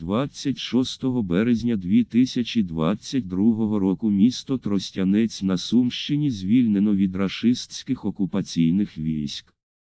26 березня 2022 року місто Тростянець на Сумщині звільнено від рашистських окупаційних військ.